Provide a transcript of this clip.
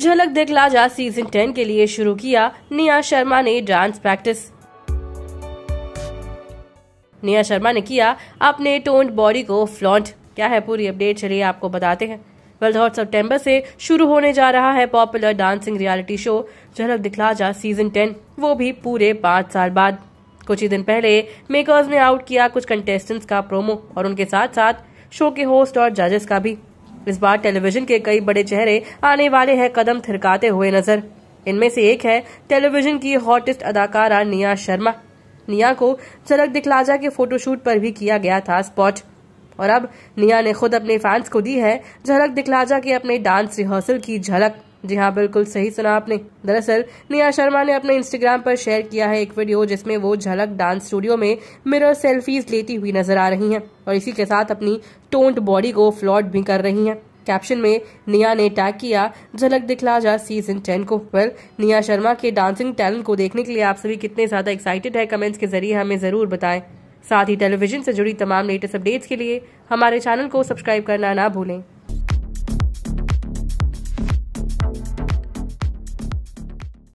झलक दिखला जा सीजन टेन के लिए शुरू किया निया शर्मा ने डांस प्रैक्टिस निया शर्मा ने किया अपने टोन्ड बॉडी को फ्लॉन्ट क्या है पूरी अपडेट चलिए आपको बताते हैं वेल थॉट सेप्टेम्बर से शुरू होने जा रहा है पॉपुलर डांसिंग रियलिटी शो झलक दिखला जा सीजन टेन वो भी पूरे पाँच साल बाद कुछ ही दिन पहले मेकर्स ने आउट किया कुछ कंटेस्टेंट्स का प्रोमो और उनके साथ साथ शो के होस्ट और जजेस का भी इस बार टेलीविजन के कई बड़े चेहरे आने वाले हैं कदम थिरकाते हुए नजर इनमें से एक है टेलीविजन की हॉटेस्ट अदाकारा निया शर्मा निया को झलक दिखलाजा के फोटोशूट पर भी किया गया था स्पॉट और अब निया ने खुद अपने फैंस को दी है झलक दिखलाजा के अपने डांस रिहर्सल की झलक जी हाँ बिल्कुल सही सुना आपने दरअसल निया शर्मा ने अपने इंस्टाग्राम पर शेयर किया है एक वीडियो जिसमें वो झलक डांस स्टूडियो में मिरर सेल्फीज लेती हुई नजर आ रही हैं और इसी के साथ अपनी टोंट बॉडी को फ्लॉट भी कर रही हैं कैप्शन में निया ने टैग किया झलक दिखला जा सीजन टेन को पर निया शर्मा के डांसिंग टैलेंट को देखने के लिए आप सभी कितने ज्यादा एक्साइटेड है कमेंट्स के जरिए हमें जरूर बताए साथ ही टेलीविजन से जुड़ी तमाम लेटेस्ट अपडेट्स के लिए हमारे चैनल को सब्सक्राइब करना ना भूलें